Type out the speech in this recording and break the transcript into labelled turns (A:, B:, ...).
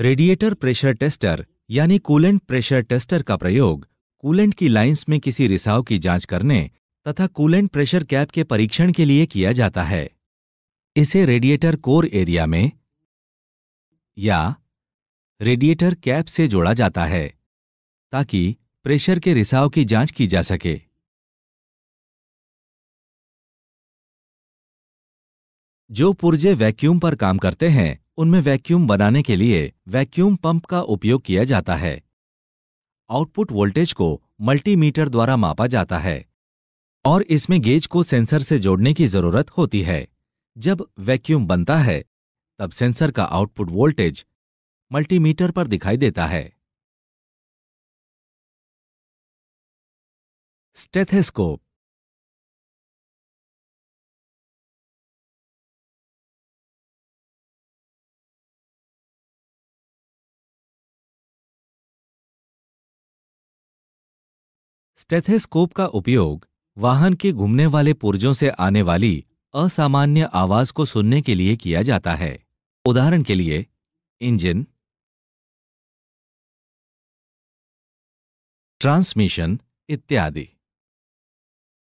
A: radiator pressure tester
B: यानी coolant pressure tester का प्रयोग कूलेंट की लाइंस में किसी रिसाव की जांच करने तथा कूलेंट प्रेशर कैप के परीक्षण के लिए किया जाता है इसे रेडिएटर कोर एरिया में या रेडिएटर कैप से जोड़ा जाता है ताकि प्रेशर के रिसाव की जांच की जा सके जो पुर्जे वैक्यूम पर काम करते हैं उनमें वैक्यूम बनाने के लिए वैक्यूम पंप का उपयोग किया जाता है आउटपुट वोल्टेज को मल्टीमीटर द्वारा मापा जाता है और इसमें गेज को सेंसर से जोड़ने की जरूरत होती है जब वैक्यूम बनता है तब सेंसर का आउटपुट वोल्टेज मल्टीमीटर पर दिखाई देता
C: है स्टेथेस्कोप स्टेथेस्कोप का
A: उपयोग
B: वाहन के घूमने वाले पुर्जों से आने वाली असामान्य आवाज को सुनने के लिए किया जाता है उदाहरण के लिए इंजन
C: ट्रांसमिशन इत्यादि